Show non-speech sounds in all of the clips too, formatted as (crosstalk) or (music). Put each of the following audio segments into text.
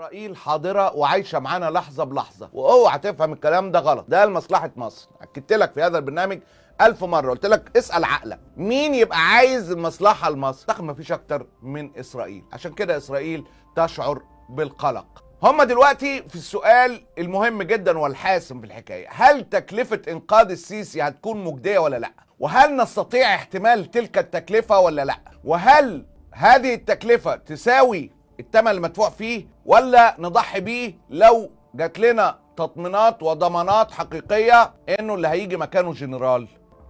اسرائيل حاضره وعايشه معانا لحظه بلحظه واوعى تفهم الكلام ده غلط ده لمصلحه مصر اكدت لك في هذا البرنامج ألف مرة قلت لك اسأل عقلك مين يبقى عايز المصلحة لمصر ما مفيش أكتر من إسرائيل عشان كده إسرائيل تشعر بالقلق هم دلوقتي في السؤال المهم جدا والحاسم في الحكاية هل تكلفة إنقاذ السيسي هتكون مجدية ولا لأ وهل نستطيع احتمال تلك التكلفة ولا لأ وهل هذه التكلفة تساوي الثمن المدفوع فيه ولا نضحي بيه لو جات لنا تطمينات وضمانات حقيقيه انه اللي هيجي مكانه جنرال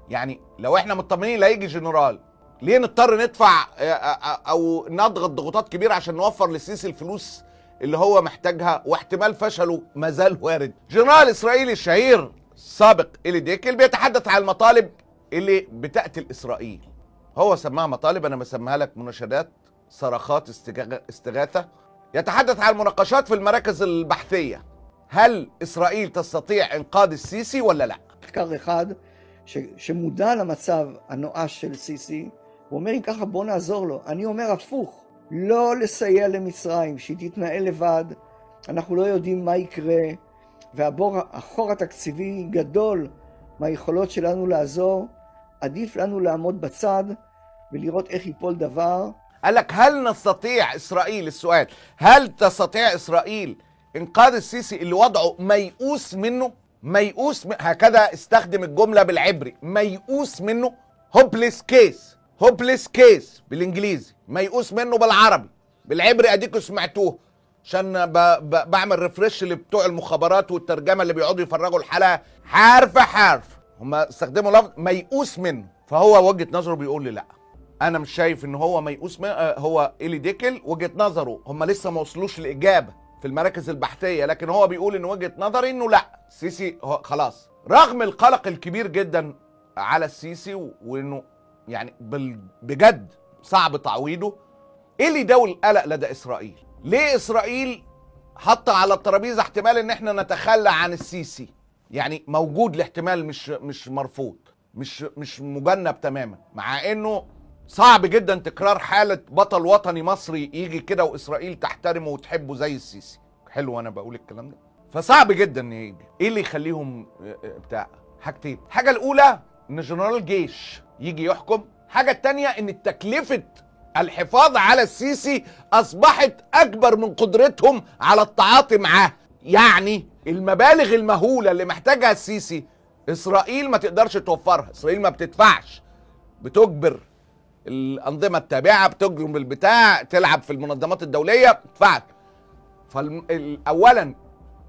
يعني لو احنا مطمنين اللي هيجي جنرال ليه نضطر ندفع آه، آه، آه، او نضغط ضغوطات كبيره عشان نوفر للسيسي الفلوس اللي هو محتاجها واحتمال فشله ما زال وارد جنرال اسرائيلي الشهير سابق إلي ديكل بيتحدث عن المطالب اللي بتقتل اسرائيل هو سماها مطالب انا بسميها لك مناشدات صرخات استغاثه يتحدث عن المناقشات في المراكز البحثية هل إسرائيل تستطيع إنقاذ السيسي ولا لا؟ מחקר אחד ש, שמודע למצב הנואש של סיסי, הוא אומר, אם ככה בוא נעזור לו. אני אומר הפוך, לא לסייע למצרים, שהיא תתנהל לבד, אנחנו לא יודעים מה יקרה, והבור החור התקציבי גדול מהיכולות שלנו לעזור, עדיף לנו לעמוד בצד ולראות איך ייפול דבר. قال لك هل نستطيع إسرائيل السؤال هل تستطيع إسرائيل إنقاذ السيسي اللي وضعه ميؤوس منه ميؤوس من... هكذا استخدم الجملة بالعبري ميؤوس منه هوبليس كيس هوبليس كيس بالإنجليزي ميؤوس منه بالعربي بالعبري أديكوا سمعتوه عشان ب... ب... بعمل ريفرش لبتوع المخابرات والترجمه اللي بيقعدوا يفرجوا الحلقه حرف حرف هم استخدموا لفظ ميؤوس منه فهو وجهه نظره بيقول لي لا انا مش شايف ان هو ميؤوس آه، هو الي ديكل وجهه نظره هم لسه ما وصلوش لاجابه في المراكز البحثيه لكن هو بيقول ان وجهه نظري انه لا سيسي خلاص رغم القلق الكبير جدا على السيسي وانه يعني بجد صعب تعويضه ايه اللي داوي القلق لدى اسرائيل ليه اسرائيل حط على الترابيزه احتمال ان احنا نتخلى عن السيسي يعني موجود الاحتمال مش مش مرفوض مش مش مجنب تماما مع انه صعب جدا تكرار حالة بطل وطني مصري يجي كده وإسرائيل تحترمه وتحبه زي السيسي حلو أنا بقول الكلام ده فصعب جدا يجي إيه اللي يخليهم آه، آه، بتاع حاجتين الحاجة الأولى إن جنرال جيش يجي يحكم حاجة التانية إن التكلفة الحفاظ على السيسي أصبحت أكبر من قدرتهم على التعاطي معاه يعني المبالغ المهولة اللي محتاجها السيسي إسرائيل ما تقدرش توفرها إسرائيل ما بتدفعش بتجبر الانظمه التابعه بتجرم البتاع تلعب في المنظمات الدوليه بتدفعك فاولا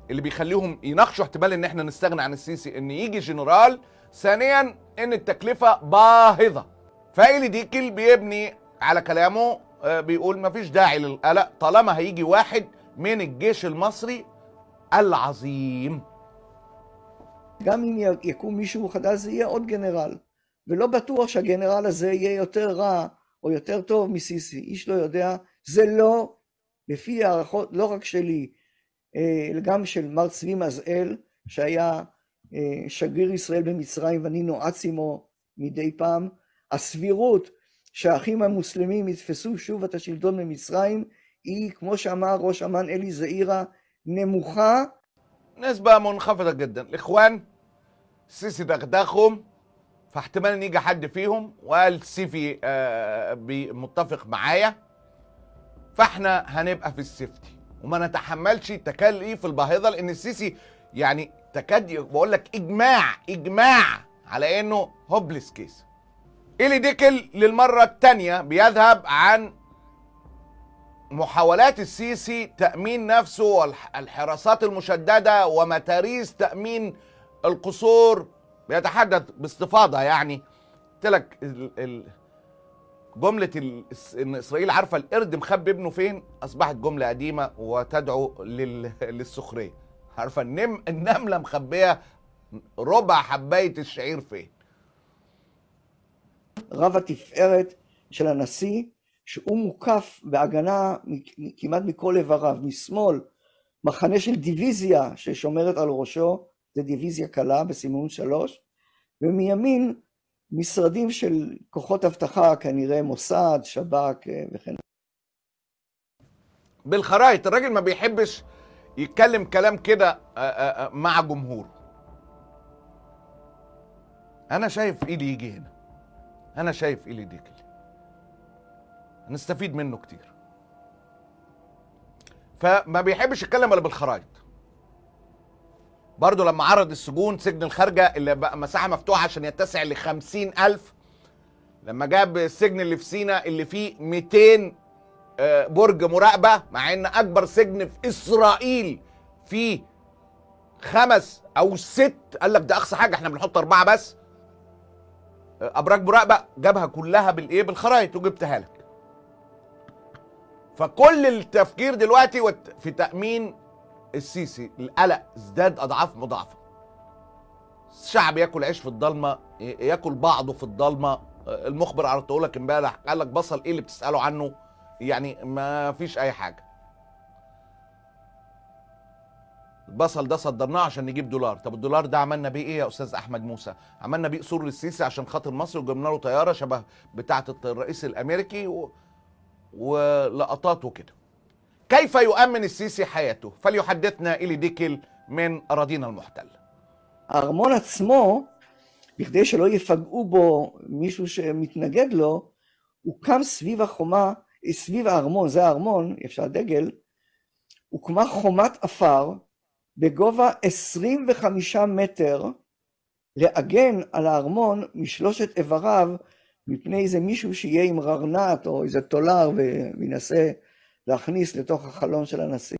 اللي بيخليهم يناقشوا احتمال ان احنا نستغنى عن السيسي ان يجي جنرال ثانيا ان التكلفه باهظه فايلي ديكل بيبني على كلامه آه، بيقول مفيش داعي للقلق آه، طالما هيجي واحد من الجيش المصري العظيم גם يكون مشو מישהו חדש זה ולא בטוח שהגנרל הזה יהיה יותר רע או יותר טוב מסיסי, איש לא יודע. זה לא, לפי הערכות, לא רק שלי, אה, אלא גם של מר צבי מזאל, שהיה אה, שגריר ישראל במצרים ואני נועץ עמו מדי פעם, הסבירות שהאחים המוסלמים יתפסו שוב את השלטון במצרים היא, כמו שאמר ראש אמ"ן אלי זעירה, נמוכה. נס בהמון חפת הגדן, לכוון, סיסי דחדחום. فاحتمال ان يجي حد فيهم وقال سيفي آه، متفق معايا فاحنا هنبقى في السيفتي وما نتحملش تكاليف الباهظه لان السيسي يعني تكاد بقول لك اجماع اجماع على انه هوبلس كيس ايلي ديكل للمرة الثانية بيذهب عن محاولات السيسي تأمين نفسه والحراسات المشددة ومتاريس تأمين القصور بيتحدث باستفاضه يعني قلت لك جمله ان اسرائيل عارفه القرد مخبي ابنه فين اصبحت جمله قديمه وتدعو للسخريه عارفه النم النمله مخبيه ربع حبايه الشعير فين רב התפארת של הנשיא, שהוא מוקף בהגנה כמעט מכל עבריו, משמאל, מחנה של דיוויזיה ששומרת על ראשו, זה דיוויזיה קלה בסימון שלוש, ומימין משרדים של כוחות אבטחה, כנראה מוסד, שב"כ וכן بالخرايط الراجل ما بيحبش يتكلم كلام كده مع جمهوره انا شايف ايه اللي يجي هنا انا شايف ايه اللي يجي هنستفيد منه كتير فما بيحبش يتكلم الا بالخرايط برضه لما عرض السجون سجن الخارجه اللي بقى مساحه مفتوحه عشان يتسع ل 50000 لما جاب السجن اللي في سينا اللي فيه 200 آه، برج مراقبه مع ان اكبر سجن في اسرائيل فيه خمس او ست قال لك ده اقصى حاجه احنا بنحط اربعه بس آه، ابراج مراقبه جابها كلها بالايه بالخرايط وجبتها لك فكل التفكير دلوقتي في تامين السيسي القلق ازداد اضعاف مضاعفه الشعب ياكل عيش في الضلمه ياكل بعضه في الضلمه آه، المخبر عرضته لك امبارح قال لك بصل ايه اللي بتساله عنه يعني ما فيش اي حاجه البصل ده صدرناه عشان نجيب دولار طب الدولار ده عملنا بيه ايه يا استاذ احمد موسى عملنا بيه سور للسيسي عشان خاطر مصر وجبنا له طياره شبه بتاعه الرئيس الامريكي و... ولقطاته كده كيف يؤمن السيسي حياته فليحدثنا إلي ديكل من أراضينا المحتل أرمון עצמו, בכדי שלא יפגעו בו מישהו שמתנגד לו, הוקם סביב החומה, אה, סביב הארמון, זה הארמון, אפשר דגל, הוקמה חומת עפר בגובה 25 מטר, להגן על הארמון משלושת איבריו מפני איזה מישהו שיהיה עם ררנט או איזה תולר וינסה להכניס לתוך החלון של הנשיא.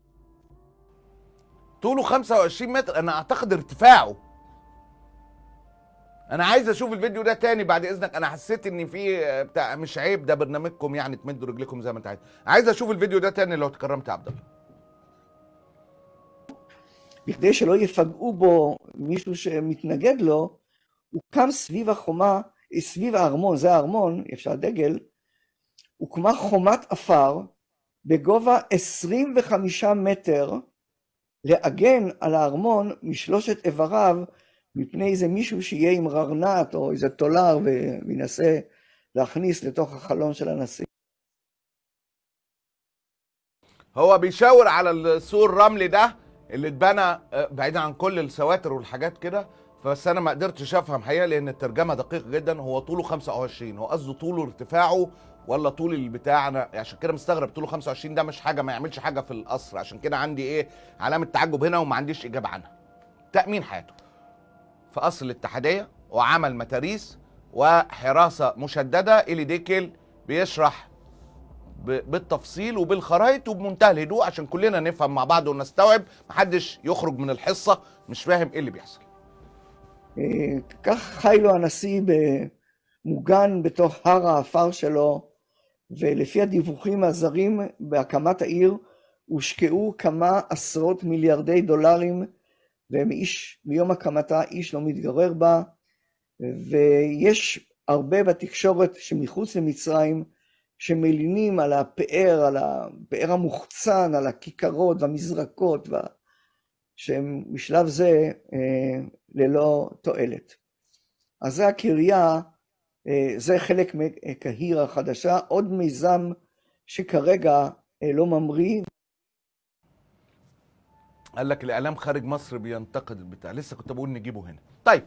طوله 25 متر انا اعتقد ارتفاعه انا عايز اشوف الفيديو ده تاني بعد اذنك انا حسيت ان في آه، بتاع مش عيب ده برنامجكم يعني تمدوا رجلكم زي ما انت عايز عايز اشوف الفيديو ده تاني لو تكرمت يا عبد الله بكده שלא يفاجئوا בו مشو שמתנגד له وكم سبيب الخوما سبيب الارمون ده ارمون يفشل دجل وكما خومات عفار בגובה 25 מטר, להגן על הארמון משלושת איבריו מפני איזה מישהו שיהיה עם ררנט או איזה תולר וינסה להכניס לתוך החלון של הנשיא. هو بيشاور على السور الرملي ده اللي اتبنى بعيدا عن كل السواتر والحاجات كده بس انا ما قدرتش افهم حقيقه لان الترجمه دقيقه جدا هو طوله 25 هو قصده طوله ارتفاعه ولا طول البتاع انا عشان كده مستغرب طوله 25 ده مش حاجه ما يعملش حاجه في القصر عشان كده عندي ايه علامه تعجب هنا وما عنديش اجابه عنها تامين حياته في قصر الاتحاديه وعمل متاريس وحراسه مشدده الي ديكل بيشرح بالتفصيل وبالخرايط وبمنتهى الهدوء عشان كلنا نفهم مع بعض ونستوعب محدش يخرج من الحصه مش فاهم ايه اللي بيحصل כך חי לו הנשיא מוגן בתוך הר האפר שלו, ולפי הדיווחים הזרים בהקמת העיר הושקעו כמה עשרות מיליארדי דולרים, ומיום הקמתה איש לא מתגורר בה, ויש הרבה בתקשורת שמחוץ למצרים שמלינים על הפאר, על הפאר המוחצן, על הכיכרות והמזרקות וה... שהם בשלב זה ללא תועלת. אז זה הקריה, זה חלק מקהיר החדשה, עוד מיזם שכרגע לא ממריא. قال لك الاعلام خارج مصر بينتقد البتاع لسه كنت بقول نجيبه هنا طيب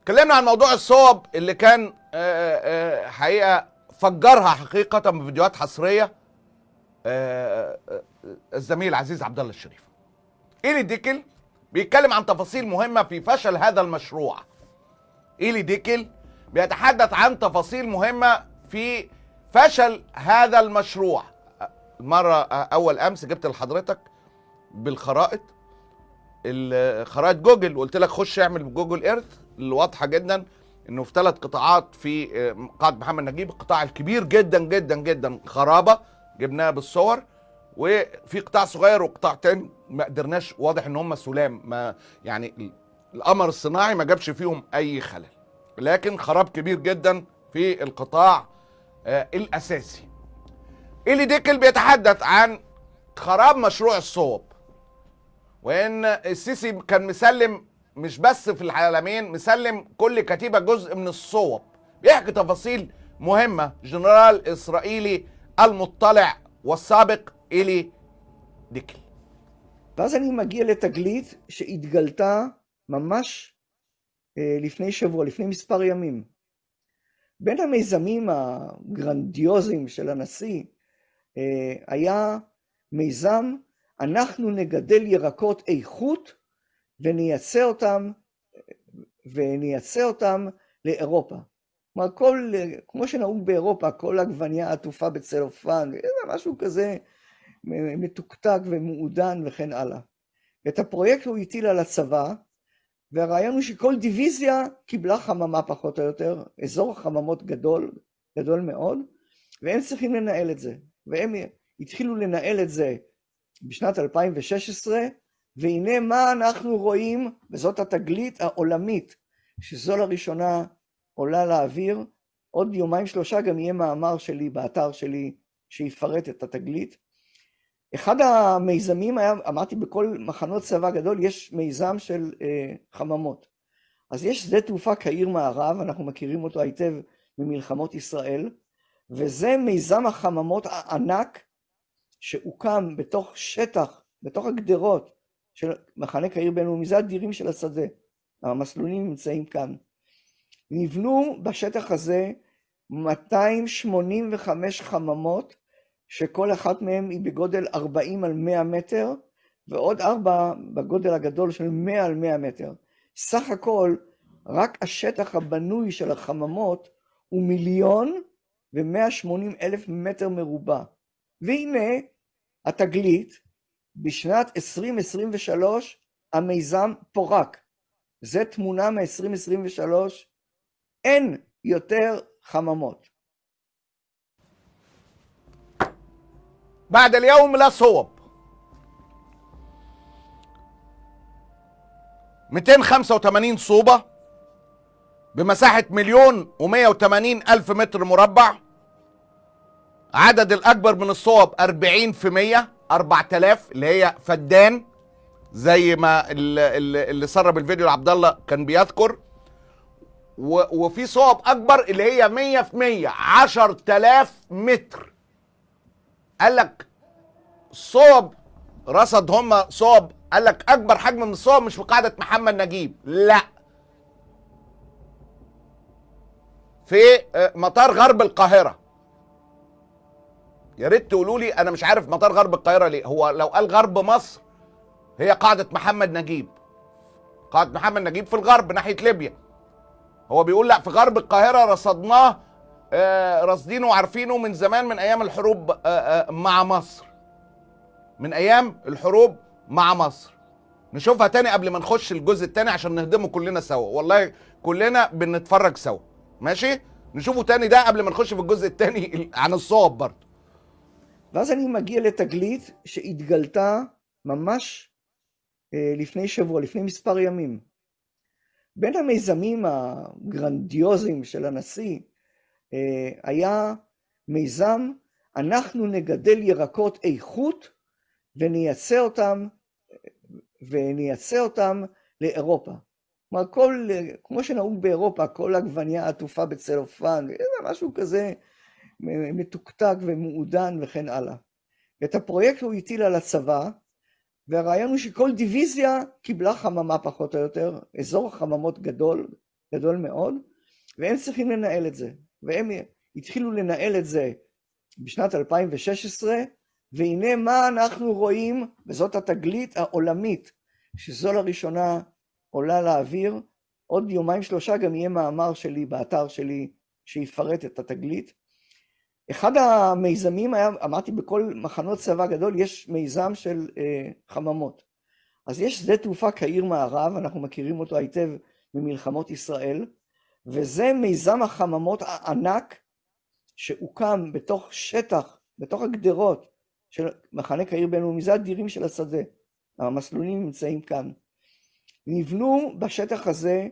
اتكلمنا عن موضوع الصوب اللي كان آه، آه، آه، حقيقه فجرها حقيقه بفيديوهات حصريه الزميل عزيز عبد الله الشريف إيلي ديكل بيتكلم عن تفاصيل مهمة في فشل هذا المشروع إيلي ديكل بيتحدث عن تفاصيل مهمة في فشل هذا المشروع مرة أول أمس جبت لحضرتك بالخرائط الخرائط جوجل وقلت لك خش اعمل جوجل ايرث اللي واضحه جدا انه في ثلاث قطاعات في قاعه محمد نجيب القطاع الكبير جدا جدا جدا خرابه جبناها بالصور وفي قطاع صغير وقطاع تاني ما قدرناش واضح ان هم سلام ما يعني القمر الصناعي ما جابش فيهم اي خلل لكن خراب كبير جدا في القطاع آه الاساسي إلي ديكل بيتحدث عن خراب مشروع الصوب وان السيسي كان مسلم مش بس في العالمين مسلم كل كتيبه جزء من الصوب بيحكي تفاصيل مهمه جنرال اسرائيلي المطلع والسابق إلي ديكل ואז אני מגיע לתגלית שהתגלתה ממש אה, לפני שבוע, לפני מספר ימים. בין המיזמים הגרנדיוזיים של הנשיא אה, היה מיזם אנחנו נגדל ירקות איכות ונייצא אותם, ונייצא אותם לאירופה. כלומר, כל, כמו שנהוג באירופה, כל עגבניה עטופה בצלופן, אה, משהו כזה מתוקתק ומעודן וכן הלאה. את הפרויקט הוא הטיל על הצבא, והרעיון הוא שכל דיוויזיה קיבלה חממה פחות או יותר, אזור חממות גדול, גדול מאוד, והם צריכים לנהל את זה. והם התחילו לנהל את זה בשנת 2016, והנה מה אנחנו רואים, וזאת התגלית העולמית, שזו לראשונה עולה לאוויר. עוד יומיים שלושה גם יהיה מאמר שלי באתר שלי שיפרט את התגלית. אחד המיזמים היה, אמרתי, בכל מחנות צבא גדול יש מיזם של אה, חממות. אז יש שדה תעופה קהיר מערב, אנחנו מכירים אותו היטב ממלחמות ישראל, וזה מיזם החממות הענק שהוקם בתוך שטח, בתוך הגדרות של מחנה קהיר בינלאומי, זה הדירים של השדה, המסלולים נמצאים כאן. נבנו בשטח הזה 285 חממות שכל אחת מהן היא בגודל 40 על 100 מטר, ועוד ארבע בגודל הגדול של 100 על 100 מטר. סך הכל, רק השטח הבנוי של החממות הוא מיליון ו-180 אלף מטר מרובע. והנה התגלית, בשנת 2023 המיזם פורק. זה תמונה מ-2023, אין יותר חממות. بعد اليوم لا صوب 285 صوبة بمساحة مليون و180 ألف متر مربع عدد الأكبر من الصوب 40 في 100 4000 اللي هي فدان زي ما اللي سرب الفيديو لعبد الله كان بيذكر وفي صوب أكبر اللي هي 100 في 100 10000 متر قال لك صوب رصد هم صوب قال لك اكبر حجم من الصوب مش في قاعده محمد نجيب لا في آه، مطار غرب القاهره يا ريت تقولوا لي انا مش عارف مطار غرب القاهره ليه هو لو قال غرب مصر هي قاعده محمد نجيب قاعده محمد نجيب في الغرب ناحيه ليبيا هو بيقول لا في غرب القاهره رصدناه آه، راصدينه وعارفينه من زمان من ايام الحروب آه، آه، مع مصر من ايام الحروب مع مصر نشوفها تاني قبل ما نخش الجزء التاني عشان نهدمه كلنا سوا والله كلنا بنتفرج سوا ماشي نشوفه تاني ده قبل ما نخش في الجزء التاني (laughs) عن الصواب برضه ואז אני מגיע לתגלית שהתגלתה ממש לפני שבוע, לפני מספר ימים. בין המיזמים הגרנדיוזיים של הנשיא אה, היה מיזם, אנחנו נגדל ירקות איכות ונייצא אותם, ונייצא אותם לאירופה. כלומר, כל, כמו שנהוג באירופה, כל עגבניה עטופה בצלופן, משהו כזה מתוקתק ומעודן וכן הלאה. את הפרויקט הוא הטיל על הצבא, והרעיון הוא שכל דיוויזיה קיבלה חממה פחות או יותר, אזור חממות גדול, גדול מאוד, והם צריכים לנהל את זה. והם התחילו לנהל את זה בשנת 2016, והנה מה אנחנו רואים, וזאת התגלית העולמית, שזו לראשונה עולה לאוויר. עוד יומיים שלושה גם יהיה מאמר שלי באתר שלי שיפרט את התגלית. אחד המיזמים היה, אמרתי, בכל מחנות צבא גדול יש מיזם של אה, חממות. אז יש שדה תעופה קהיר מערב, אנחנו מכירים אותו היטב ממלחמות ישראל, וזה מיזם החממות הענק שהוקם בתוך שטח, בתוך הגדרות של מחנה קהיר בינלאומי, זה הדירים של השדה, המסלולים נמצאים כאן. נבנו בשטח הזה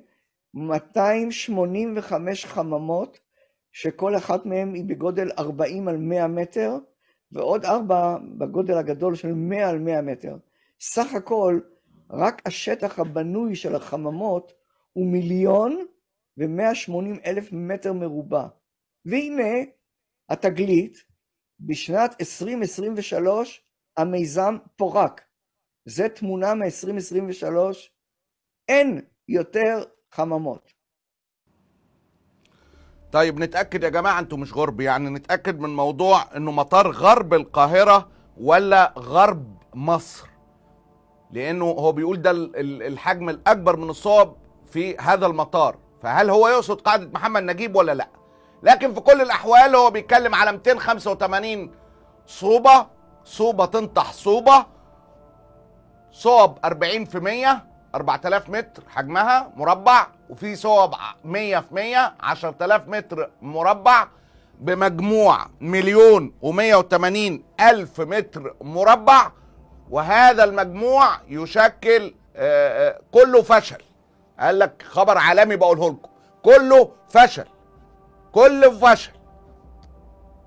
285 חממות, שכל אחת מהן היא בגודל 40 על 100 מטר, ועוד ארבע בגודל הגדול של 100 על 100 מטר. סך הכל, רק השטח הבנוי של החממות הוא מיליון ו-180 אלף מטר מרובע. והנה התגלית, בשנת 2023 המיזם פורק. זה תמונה מ-2023, אין יותר חממות. طيب نتاكد يا جماعه انتوا مش غرب يعني نتاكد من موضوع انه مطار غرب القاهره ولا غرب مصر لانه هو بيقول ده الحجم الاكبر من الصعب في هذا المطار فهل هو يقصد قاعده محمد نجيب ولا لا لكن في كل الاحوال هو بيتكلم على 285 صوبه صوبه تنطح صوبه صوب 40% 4000 متر حجمها مربع وفي صوب 100 في 100 10000 متر مربع بمجموع مليون و180 ألف متر مربع وهذا المجموع يشكل آه، آه، كله فشل قال لك خبر عالمي بقوله لكم كله فشل كل فشل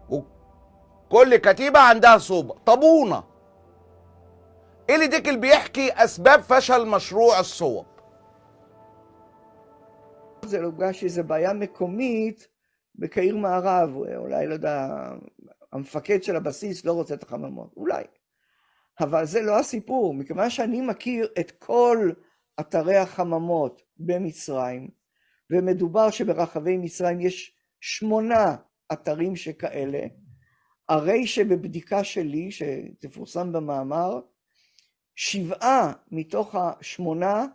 وكل كتيبه عندها صوبه طابونه إلي ديكل بيحكي أسباب فشل مشروع الصوب זה הוגש שזה בעיה מקומית בקהיר מערב, אולי, לא יודע, המפקד של הבסיס לא רוצה את החממות, אולי. אבל זה לא הסיפור, מכיוון שאני מכיר את כל אתרי החממות במצרים, ומדובר שברחבי מצרים יש שמונה אתרים שכאלה, הרי שבבדיקה שלי, שתפורסם במאמר, שבעה מתוך השמונה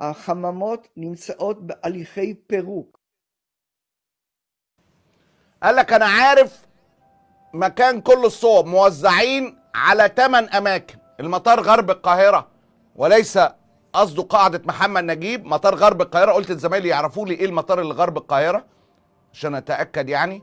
החממות נמצאות בהליכי פירוק. قال لك ערף מכאן כל كل מועזעין על תמן 8 אל מטר غرب القاهره וליסה قصده قاعده محمد نجيب مطار غرب القاهره قلت لزمايلي يعرفوا لي ايه المطار اللي غرب القاهره عشان اتاكد يعني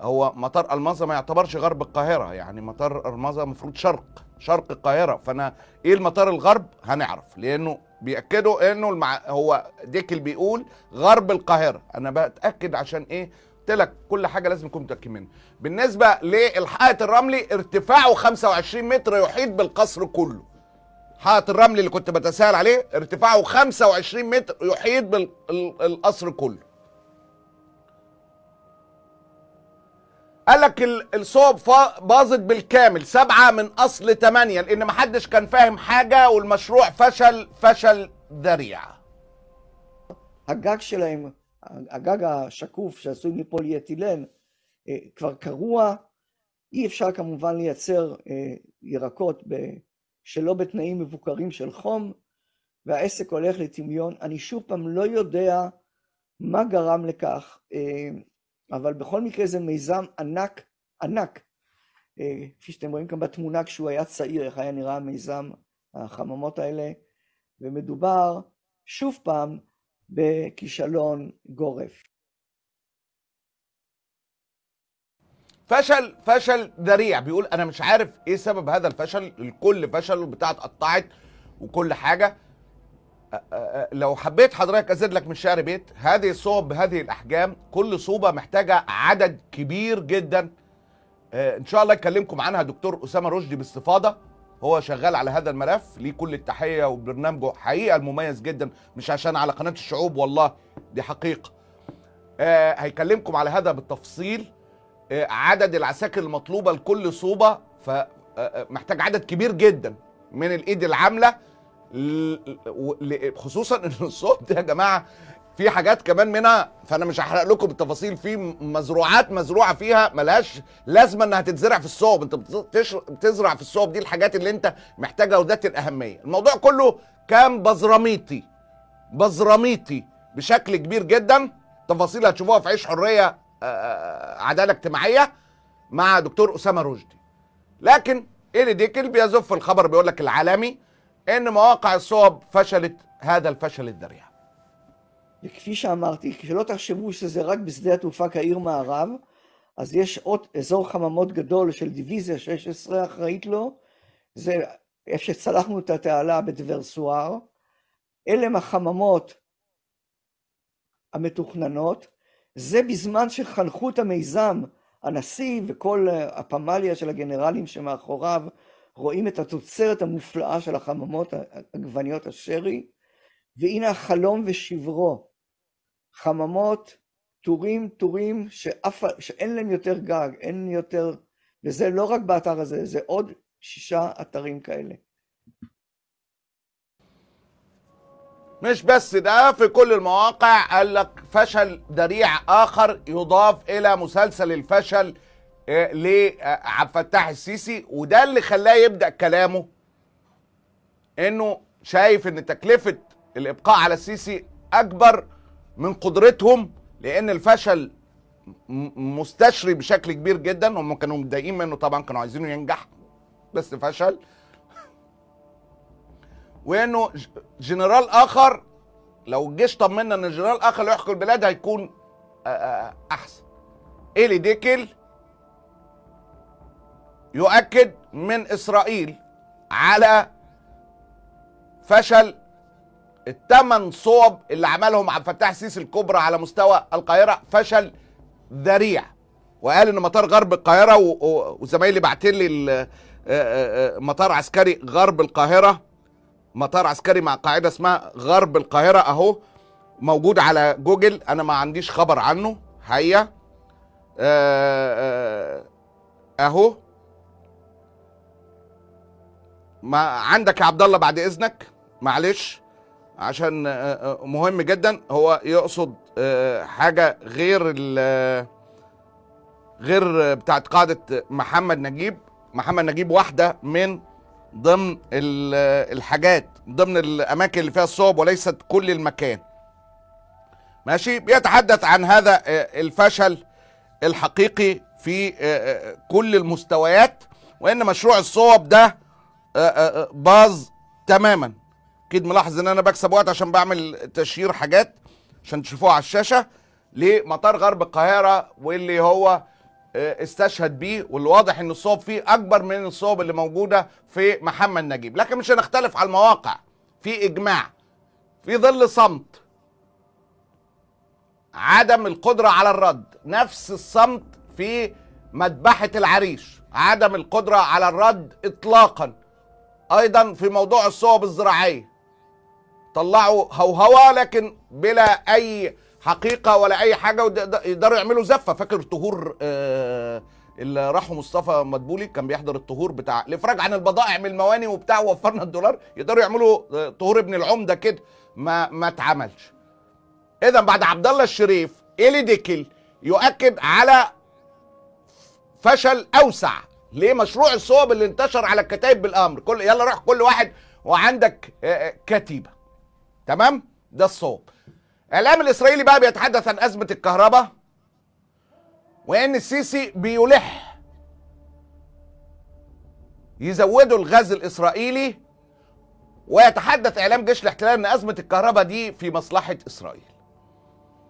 هو مطار المازا ما يعتبرش غرب القاهره يعني مطار المازا المفروض شرق شرق القاهره فانا ايه المطار الغرب هنعرف لانه بياكدوا انه المع... هو ديكل بيقول غرب القاهره انا بتاكد عشان ايه قلت لك كل حاجه لازم تكون متاكد منها بالنسبه للحائط الرملي ارتفاعه 25 متر يحيط بالقصر كله حائط الرمل اللي كنت بتساءل عليه ارتفاعه 25 متر يحيط بالقصر كله قال لك الصوب باظت بالكامل سبعة من أصل ثمانية لأن محدش كان فاهم حاجة والمشروع فشل فشل ذريع הגג שלהם, הגג השקוף שעשוי מפוליאטילן כבר קרוע, אי אפשר כמובן לייצר ירקות שלא בתנאים מבוקרים של חום, והעסק הולך לטמיון. אני שוב פעם לא יודע מה גרם לכך, אה, אבל בכל מקרה זה מיזם ענק, ענק. אה, כפי שאתם רואים כאן בתמונה, כשהוא היה צעיר, איך היה נראה המיזם, החממות האלה, ומדובר שוב פעם בכישלון גורף. فشل فشل ذريع بيقول انا مش عارف ايه سبب هذا الفشل الكل فشل والبتاعه اتقطعت وكل حاجه لو حبيت حضرتك ازيد لك من شعر بيت هذه الصوب بهذه الاحجام كل صوبه محتاجه عدد كبير جدا ان شاء الله يكلمكم عنها دكتور اسامه رشدي باستفاضه هو شغال على هذا الملف ليه كل التحيه وبرنامجه حقيقه المميز جدا مش عشان على قناه الشعوب والله دي حقيقه هيكلمكم على هذا بالتفصيل عدد العساكر المطلوبه لكل صوبه فمحتاج عدد كبير جدا من الايد العامله خصوصا ان الصوت يا جماعه في حاجات كمان منها فانا مش هحرق لكم التفاصيل في مزروعات مزروعه فيها ملهاش لازمه انها تتزرع في الصوب انت بتزرع في الصوب دي الحاجات اللي انت محتاجها وذات الاهميه الموضوع كله كان بزراميطي بزراميطي بشكل كبير جدا تفاصيل هتشوفوها في عيش حريه عداله اجتماعيه مع دكتور اسامه رشدي لكن ايدي ديكل بيزف الخبر بيقول لك العالمي ان مواقع الصوب فشلت هذا الفشل الذريع כפי שאמרתי, שלא תחשבו שזה רק בשדה התעופה קהיר מערב, אז יש עוד אזור חממות גדול של דיוויזיה 16 אחראית לו, זה איפה שצלחנו את התעלה בדברסואר. אלה הם החממות המתוכננות, זה בזמן שחנכו את המיזם, הנשיא וכל אה, הפמליה של הגנרלים שמאחוריו רואים את התוצרת המופלאה של החממות עגבניות השרי, והנה החלום ושברו. חממות, טורים, טורים, שאף, שאין להם יותר גג, אין יותר, וזה לא רק באתר הזה, זה עוד שישה אתרים כאלה. مش بس ده في كل المواقع قال لك فشل ذريع اخر يضاف الى مسلسل الفشل آه، لعبد آه، الفتاح السيسي وده اللي خلاه يبدا كلامه انه شايف ان تكلفه الابقاء على السيسي اكبر من قدرتهم لان الفشل مستشري بشكل كبير جدا هم كانوا متضايقين منه طبعا كانوا عايزينه ينجح بس فشل وانه جنرال اخر لو الجيش طمنا ان جنرال اخر يحكم البلاد هيكون احسن ايلي ديكل يؤكد من اسرائيل على فشل الثمان صوب اللي عملهم عبد الفتاح السيسي الكبرى على مستوى القاهره فشل ذريع وقال ان مطار غرب القاهره وزمايلي لي مطار عسكري غرب القاهره مطار عسكري مع قاعده اسمها غرب القاهره اهو موجود على جوجل انا ما عنديش خبر عنه هيا آه، آه، اهو ما عندك يا عبد الله بعد اذنك معلش عشان آه، مهم جدا هو يقصد حاجه غير غير بتاعت قاعده محمد نجيب محمد نجيب واحده من ضمن الحاجات ضمن الاماكن اللي فيها الصعب وليست كل المكان ماشي بيتحدث عن هذا آه، الفشل الحقيقي في آه، آه، كل المستويات وان مشروع الصوب ده باظ تماما اكيد ملاحظ ان انا بكسب وقت عشان بعمل تشيير حاجات عشان تشوفوها على الشاشه لمطار غرب القاهره واللي هو آه، استشهد بيه واللي واضح ان الصوب فيه اكبر من الصوب اللي موجوده في محمد نجيب لكن مش هنختلف على المواقع في اجماع في ظل صمت عدم القدره على الرد نفس الصمت في مذبحه العريش عدم القدره على الرد اطلاقا ايضا في موضوع الصوب الزراعيه طلعوا هوهوا لكن بلا اي حقيقه ولا اي حاجه يقدروا يعملوا زفه فاكر طهور آه اللي راحوا مصطفى مدبولي كان بيحضر الطهور بتاع الافراج عن البضائع من المواني وبتاع وفرنا الدولار يقدروا يعملوا آه، طهور ابن العمده كده ما ما اتعملش اذا بعد عبد الله الشريف الي ديكل يؤكد على فشل اوسع ليه مشروع الصوب اللي انتشر على الكتائب بالامر كل يلا روح كل واحد وعندك آه، آه، كتيبه تمام ده الصوب الاعلام الاسرائيلي بقى بيتحدث عن ازمه الكهرباء وان السيسي بيلح يزودوا الغاز الاسرائيلي ويتحدث اعلام جيش الاحتلال ان ازمه الكهرباء دي في مصلحه اسرائيل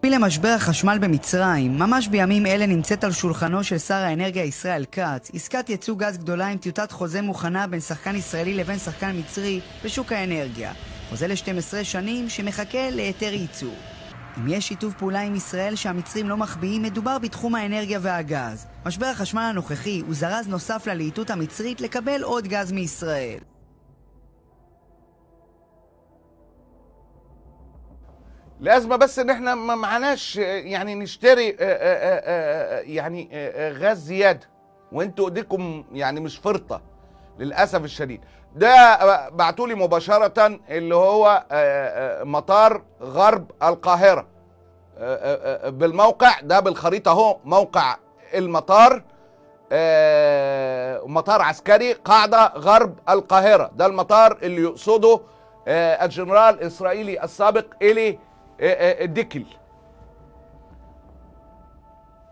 במקביל למשבר החשמל במצרים, ממש בימים אלה נמצאת על שולחנו של שר האנרגיה ישראל כץ עסקת ייצוא גז גדולה עם טיוטת חוזה מוכנה בין שחקן ישראלי לבין שחקן מצרי בשוק האנרגיה. חוזה ל-12 שנים שמחכה להיתר ייצוא. אם יש שיתוף פעולה עם ישראל שהמצרים לא מחביאים, מדובר בתחום האנרגיה והגז. משבר החשמל הנוכחי הוא זרז נוסף ללהיטות המצרית לקבל עוד גז מישראל. الأزمة بس إن إحنا ما معناش يعني نشتري يعني غاز زيادة وأنتوا إيديكم يعني مش فرطة للأسف الشديد ده بعتوا لي مباشرة اللي هو آه، آه، مطار غرب القاهرة آه، بالموقع ده بالخريطة اهو موقع المطار مطار عسكري قاعدة غرب القاهرة ده المطار اللي يقصده الجنرال الإسرائيلي السابق إلي ديكل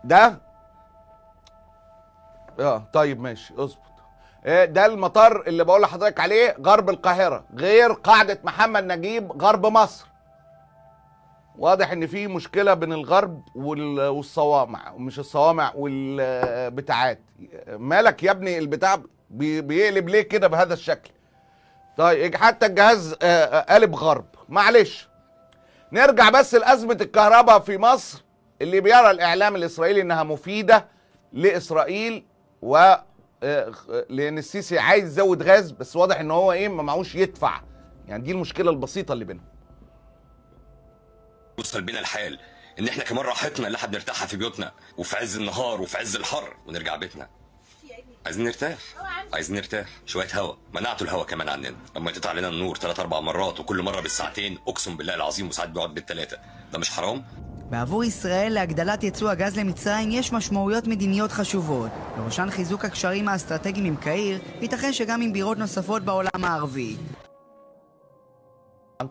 ده اه طيب ماشي اظبط إيه، ده المطار اللي بقول لحضرتك عليه غرب القاهره غير قاعده محمد نجيب غرب مصر واضح ان في مشكله بين الغرب والصوامع مش الصوامع والبتاعات مالك يا ابني البتاع بيقلب ليه كده بهذا الشكل طيب حتى الجهاز آه، آه، قالب غرب معلش نرجع بس لازمه الكهرباء في مصر اللي بيرى الاعلام الاسرائيلي انها مفيده لاسرائيل و آه، لان السيسي عايز يزود غاز بس واضح ان هو ايه ما معهوش يدفع يعني دي المشكله البسيطه اللي بينهم وصل بينا الحال ان احنا كمان راحتنا اللي احنا بنرتاحها في بيوتنا وفي عز النهار وفي عز الحر ونرجع بيتنا عايزين نرتاح عايزين نرتاح شويه هواء منعتوا الهواء كمان عننا لما يتقطع علينا النور ثلاث اربع مرات وكل مره بالساعتين اقسم بالله العظيم وساعات بيقعد بالثلاثه ده مش حرام בעבור ישראל להגדלת יצוא הגז למצרים יש משמעויות מדיניות חשובות, בראשן חיזוק הקשרים האסטרטגיים עם קהיר, וייתכן שגם עם בירות נוספות בעולם הערבי.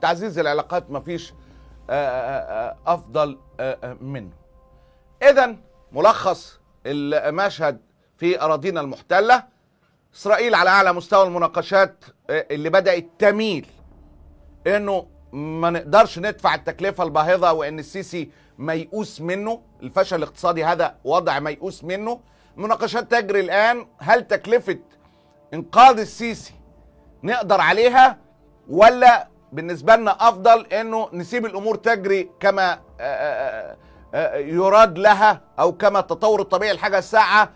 تعزيز العلاقات ما فيش آه، آه، آه، أفضل منه إذا ملخص المشهد في أراضينا المحتلة إسرائيل على أعلى مستوى المناقشات اللي بدأت تميل إنه ما نقدرش ندفع التكلفة الباهظة وإن السيسي ميؤوس منه الفشل الاقتصادي هذا وضع ميؤوس منه مناقشات تجري الآن هل تكلفة إنقاذ السيسي نقدر عليها ولا بالنسبة لنا أفضل أنه نسيب الأمور تجري كما آه، آه، آه، يراد لها أو كما التطور الطبيعي الحاجه الساعة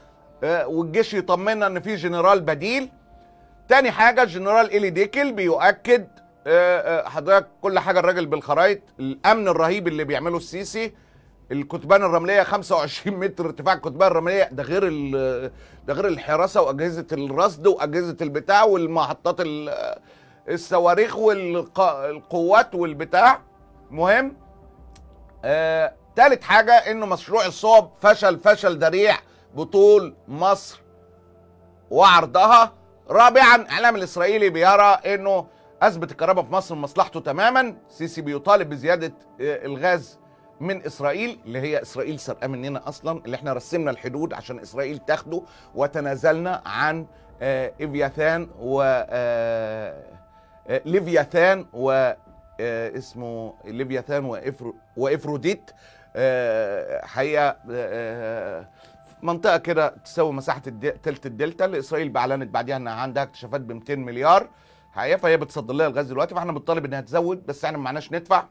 والجيش يطمنا أن في جنرال بديل تاني حاجة الجنرال إلي ديكل بيؤكد آه، آه، حضرتك كل حاجه الراجل بالخرايط الامن الرهيب اللي بيعمله السيسي الكتبان الرمليه 25 (laughs) متر ارتفاع الكتبان الرمليه ده غير ده غير الحراسه واجهزه الرصد واجهزه البتاع والمحطات آه، الصواريخ والقوات والبتاع مهم آه حاجه انه مشروع الصوب فشل فشل ذريع بطول مصر وعرضها رابعا الاعلام الاسرائيلي بيرى انه اثبت الكهرباء في مصر مصلحته تماما سيسي بيطالب بزياده آه، الغاز من اسرائيل اللي هي اسرائيل سرقاه مننا اصلا اللي احنا رسمنا الحدود عشان اسرائيل تاخده وتنازلنا عن آه، افياثان و آه، ليفياثان و اسمه ليفياثان وافروديت حقيقه منطقه كده تساوي مساحه تلت الدلتا اللي اسرائيل اعلنت بعدها انها عندها اكتشافات ب 200 مليار حقيقه فهي بتصدر لها الغاز دلوقتي فاحنا بنطالب انها تزود بس احنا ما معناش ندفع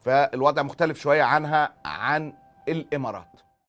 فالوضع مختلف شويه عنها عن الامارات